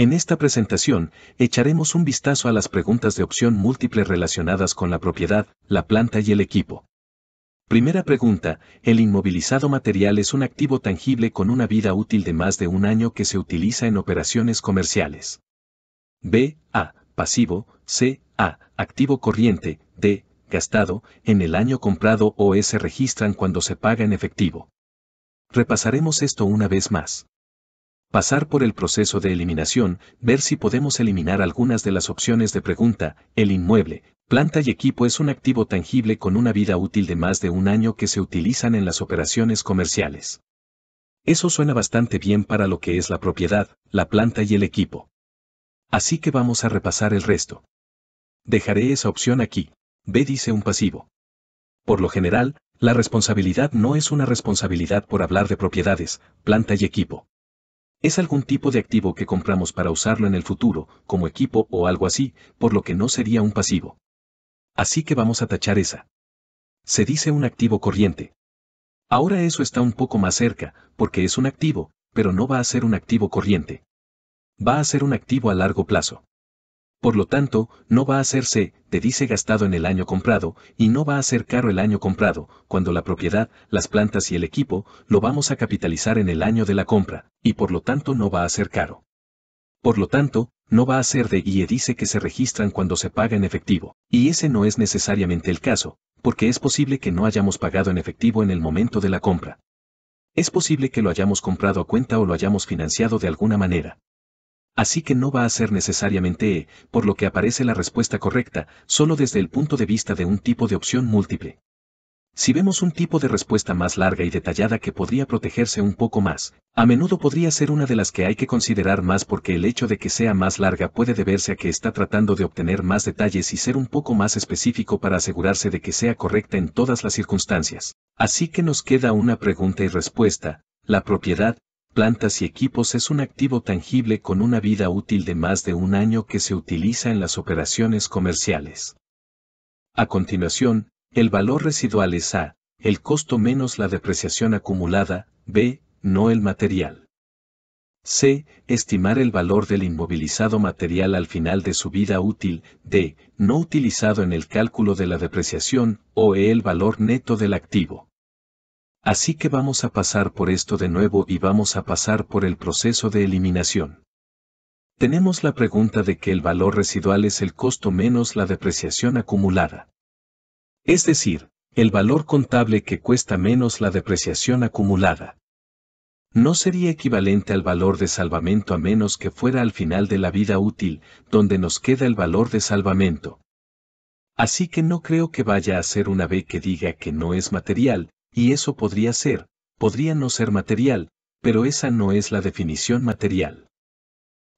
En esta presentación, echaremos un vistazo a las preguntas de opción múltiple relacionadas con la propiedad, la planta y el equipo. Primera pregunta, ¿el inmovilizado material es un activo tangible con una vida útil de más de un año que se utiliza en operaciones comerciales? B. A. Pasivo. C. A. Activo corriente. D. Gastado, en el año comprado o se registran cuando se paga en efectivo. Repasaremos esto una vez más pasar por el proceso de eliminación, ver si podemos eliminar algunas de las opciones de pregunta, el inmueble, planta y equipo es un activo tangible con una vida útil de más de un año que se utilizan en las operaciones comerciales. Eso suena bastante bien para lo que es la propiedad, la planta y el equipo. Así que vamos a repasar el resto. Dejaré esa opción aquí. B dice un pasivo. Por lo general, la responsabilidad no es una responsabilidad por hablar de propiedades, planta y equipo. Es algún tipo de activo que compramos para usarlo en el futuro, como equipo o algo así, por lo que no sería un pasivo. Así que vamos a tachar esa. Se dice un activo corriente. Ahora eso está un poco más cerca, porque es un activo, pero no va a ser un activo corriente. Va a ser un activo a largo plazo. Por lo tanto, no va a hacerse, te dice gastado en el año comprado, y no va a ser caro el año comprado, cuando la propiedad, las plantas y el equipo, lo vamos a capitalizar en el año de la compra, y por lo tanto no va a ser caro. Por lo tanto, no va a ser de IE dice que se registran cuando se paga en efectivo, y ese no es necesariamente el caso, porque es posible que no hayamos pagado en efectivo en el momento de la compra. Es posible que lo hayamos comprado a cuenta o lo hayamos financiado de alguna manera. Así que no va a ser necesariamente E, por lo que aparece la respuesta correcta, solo desde el punto de vista de un tipo de opción múltiple. Si vemos un tipo de respuesta más larga y detallada que podría protegerse un poco más, a menudo podría ser una de las que hay que considerar más porque el hecho de que sea más larga puede deberse a que está tratando de obtener más detalles y ser un poco más específico para asegurarse de que sea correcta en todas las circunstancias. Así que nos queda una pregunta y respuesta, la propiedad, plantas y equipos es un activo tangible con una vida útil de más de un año que se utiliza en las operaciones comerciales. A continuación, el valor residual es A, el costo menos la depreciación acumulada, B, no el material. C. Estimar el valor del inmovilizado material al final de su vida útil, D. No utilizado en el cálculo de la depreciación, o E. El valor neto del activo. Así que vamos a pasar por esto de nuevo y vamos a pasar por el proceso de eliminación. Tenemos la pregunta de que el valor residual es el costo menos la depreciación acumulada. Es decir, el valor contable que cuesta menos la depreciación acumulada. No sería equivalente al valor de salvamento a menos que fuera al final de la vida útil, donde nos queda el valor de salvamento. Así que no creo que vaya a ser una B que diga que no es material, y eso podría ser, podría no ser material, pero esa no es la definición material.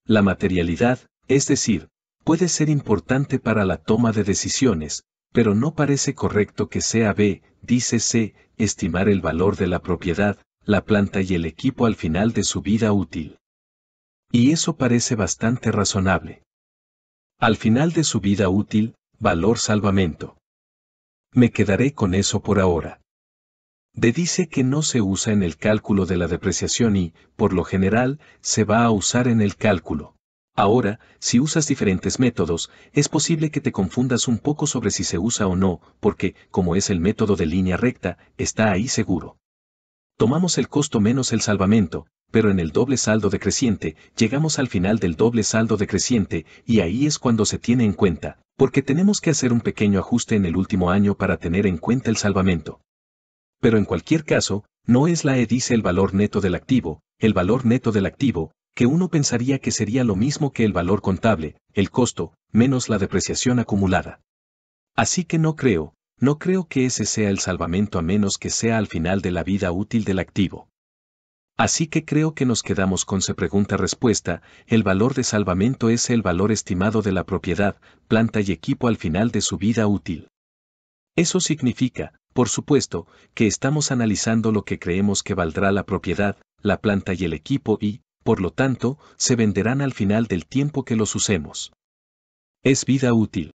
La materialidad, es decir, puede ser importante para la toma de decisiones, pero no parece correcto que sea B, dice C, estimar el valor de la propiedad, la planta y el equipo al final de su vida útil. Y eso parece bastante razonable. Al final de su vida útil, valor salvamento. Me quedaré con eso por ahora de dice que no se usa en el cálculo de la depreciación y, por lo general, se va a usar en el cálculo. Ahora, si usas diferentes métodos, es posible que te confundas un poco sobre si se usa o no, porque, como es el método de línea recta, está ahí seguro. Tomamos el costo menos el salvamento, pero en el doble saldo decreciente, llegamos al final del doble saldo decreciente, y ahí es cuando se tiene en cuenta, porque tenemos que hacer un pequeño ajuste en el último año para tener en cuenta el salvamento pero en cualquier caso, no es la E dice el valor neto del activo, el valor neto del activo, que uno pensaría que sería lo mismo que el valor contable, el costo, menos la depreciación acumulada. Así que no creo, no creo que ese sea el salvamento a menos que sea al final de la vida útil del activo. Así que creo que nos quedamos con se pregunta respuesta, el valor de salvamento es el valor estimado de la propiedad, planta y equipo al final de su vida útil. Eso significa, por supuesto, que estamos analizando lo que creemos que valdrá la propiedad, la planta y el equipo y, por lo tanto, se venderán al final del tiempo que los usemos. Es vida útil.